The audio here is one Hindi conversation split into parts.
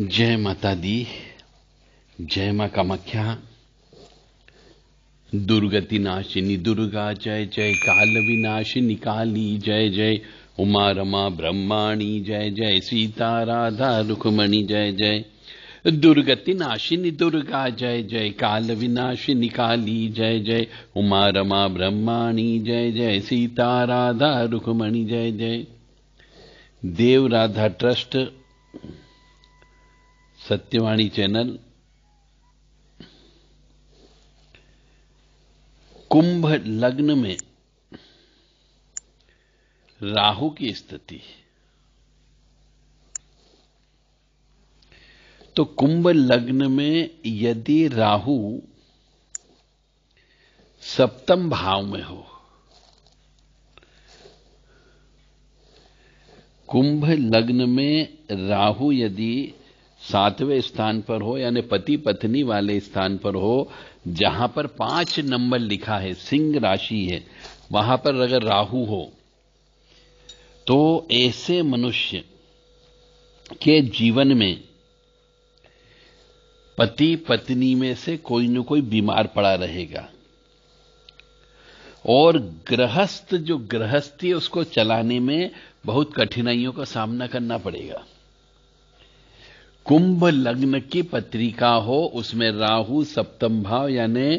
जय माता दी जय मां कामाख्या दुर्गति नाशिनी दुर्गा जय जय काल विनाशिनी काली जय जय उमा रमा ब्रह्माणी जय जय सीता राधा रुक्मणी जय जय दुर्गति नाशिनी दुर्गा जय जय काल विनाशिनी काली जय जय उमा रमा ब्रह्माणी जय जय सीता राधा रुक्मणी जय जय देव राधा ट्रस्ट सत्यवाणी चैनल कुंभ लग्न में राहु की स्थिति तो कुंभ लग्न में यदि राहु सप्तम भाव में हो कुंभ लग्न में राहु यदि सातवें स्थान पर हो यानी पति पत्नी वाले स्थान पर हो जहां पर पांच नंबर लिखा है सिंह राशि है वहां पर अगर राहु हो तो ऐसे मनुष्य के जीवन में पति पत्नी में से कोई न कोई बीमार पड़ा रहेगा और गृहस्थ जो गृहस्थी है उसको चलाने में बहुत कठिनाइयों का सामना करना पड़ेगा कुंभ लग्न की पत्रिका हो उसमें राहु सप्तम भाव यानी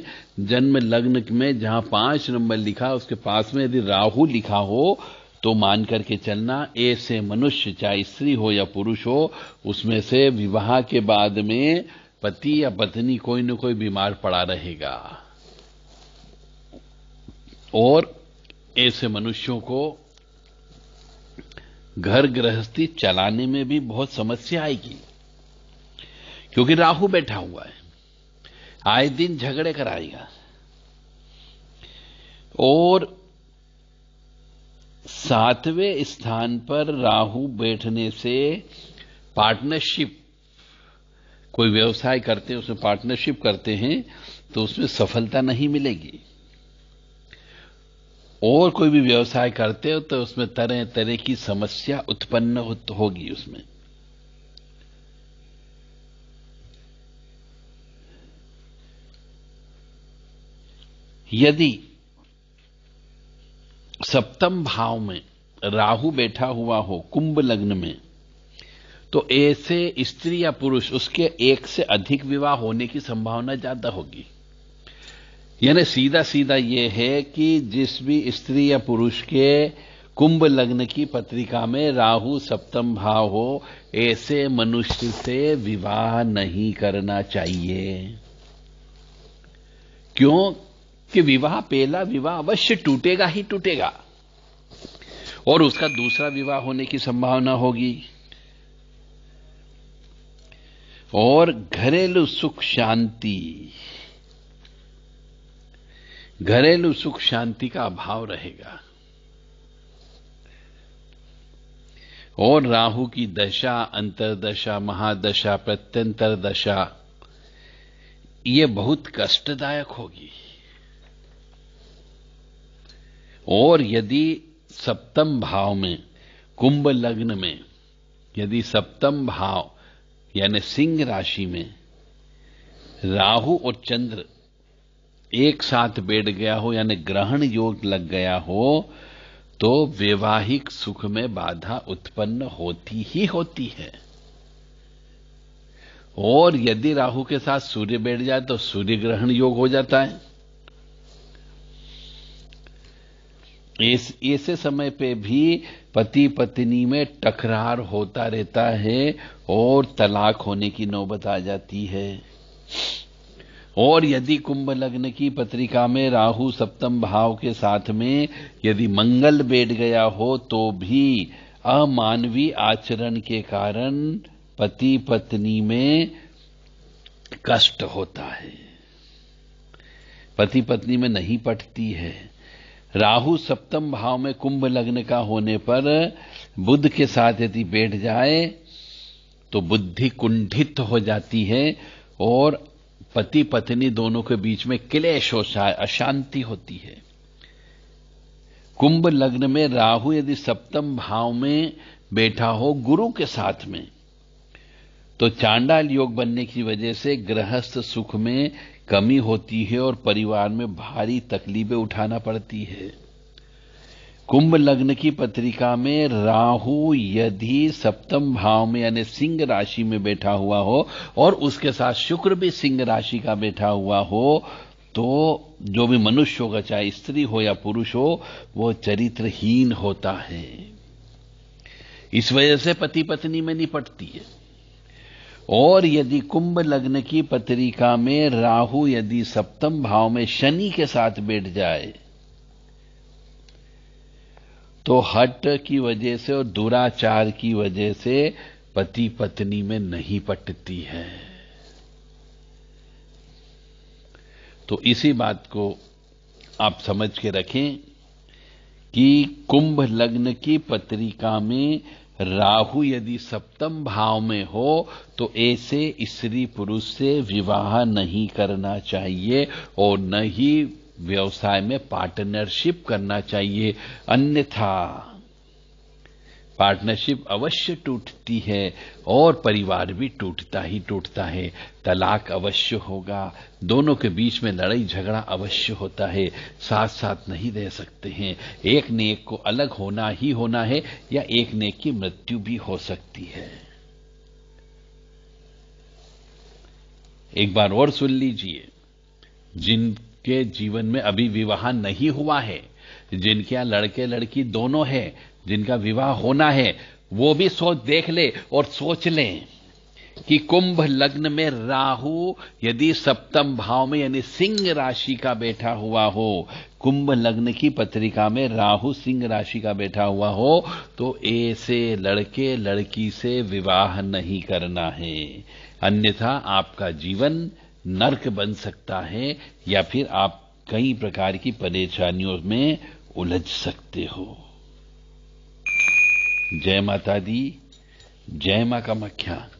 जन्म लग्न में जहां पांच नंबर लिखा उसके पास में यदि राहु लिखा हो तो मान करके चलना ऐसे मनुष्य चाहे स्त्री हो या पुरुष हो उसमें से विवाह के बाद में पति या पत्नी कोई न कोई बीमार पड़ा रहेगा और ऐसे मनुष्यों को घर गृहस्थी चलाने में भी बहुत समस्या आएगी क्योंकि राहु बैठा हुआ है आए दिन झगड़े कराएगा और सातवें स्थान पर राहु बैठने से पार्टनरशिप कोई व्यवसाय करते हैं उसमें पार्टनरशिप करते हैं तो उसमें सफलता नहीं मिलेगी और कोई भी व्यवसाय करते हो तो उसमें तरह तरह की समस्या उत्पन्न होगी उसमें यदि सप्तम भाव में राहु बैठा हुआ हो कुंभ लग्न में तो ऐसे स्त्री या पुरुष उसके एक से अधिक विवाह होने की संभावना ज्यादा होगी यानी सीधा सीधा यह है कि जिस भी स्त्री या पुरुष के कुंभ लग्न की पत्रिका में राहु सप्तम भाव हो ऐसे मनुष्य से विवाह नहीं करना चाहिए क्यों कि विवाह पहला विवाह अवश्य टूटेगा ही टूटेगा और उसका दूसरा विवाह होने की संभावना होगी और घरेलू सुख शांति घरेलू सुख शांति का अभाव रहेगा और राहु की दशा अंतरदशा महादशा प्रत्यंतर दशा ये बहुत कष्टदायक होगी और यदि सप्तम भाव में कुंभ लग्न में यदि सप्तम भाव यानी सिंह राशि में राहु और चंद्र एक साथ बैठ गया हो यानी ग्रहण योग लग गया हो तो वैवाहिक सुख में बाधा उत्पन्न होती ही होती है और यदि राहु के साथ सूर्य बैठ जाए तो सूर्य ग्रहण योग हो जाता है ऐसे समय पे भी पति पत्नी में टकरार होता रहता है और तलाक होने की नौबत आ जाती है और यदि कुंभ लग्न की पत्रिका में राहु सप्तम भाव के साथ में यदि मंगल बैठ गया हो तो भी अमानवीय आचरण के कारण पति पत्नी में कष्ट होता है पति पत्नी में नहीं पटती है राहु सप्तम भाव में कुंभ लग्न का होने पर बुद्ध के साथ यदि बैठ जाए तो बुद्धि कुंठित हो जाती है और पति पत्नी दोनों के बीच में क्लेश हो अशांति होती है कुंभ लग्न में राहु यदि सप्तम भाव में बैठा हो गुरु के साथ में तो चांडाल योग बनने की वजह से गृहस्थ सुख में कमी होती है और परिवार में भारी तकलीफें उठाना पड़ती है कुंभ लग्न की पत्रिका में राहु यदि सप्तम भाव में यानी सिंह राशि में बैठा हुआ हो और उसके साथ शुक्र भी सिंह राशि का बैठा हुआ हो तो जो भी मनुष्य होगा चाहे स्त्री हो या पुरुष हो वो चरित्रहीन होता है इस वजह से पति पत्नी में नहीं पटती है और यदि कुंभ लग्न की पत्रिका में राहु यदि सप्तम भाव में शनि के साथ बैठ जाए तो हट की वजह से और दुराचार की वजह से पति पत्नी में नहीं पटती है तो इसी बात को आप समझ के रखें कि कुंभ लग्न की पत्रिका में राहु यदि सप्तम भाव में हो तो ऐसे स्त्री पुरुष से विवाह नहीं करना चाहिए और न ही व्यवसाय में पार्टनरशिप करना चाहिए अन्यथा पार्टनरशिप अवश्य टूटती है और परिवार भी टूटता ही टूटता है तलाक अवश्य होगा दोनों के बीच में लड़ाई झगड़ा अवश्य होता है साथ साथ नहीं रह सकते हैं एक ने एक को अलग होना ही होना है या एक ने की मृत्यु भी हो सकती है एक बार और सुन लीजिए जिनके जीवन में अभी विवाह नहीं हुआ है जिनके यहां लड़के लड़की दोनों हैं जिनका विवाह होना है वो भी सोच देख ले और सोच ले कि कुंभ लग्न में राहु यदि सप्तम भाव में यानी सिंह राशि का बैठा हुआ हो कुंभ लग्न की पत्रिका में राहु सिंह राशि का बैठा हुआ हो तो ऐसे लड़के लड़की से विवाह नहीं करना है अन्यथा आपका जीवन नर्क बन सकता है या फिर आप कई प्रकार की परेशानियों में उलझ सकते हो जय माता दी जय मां का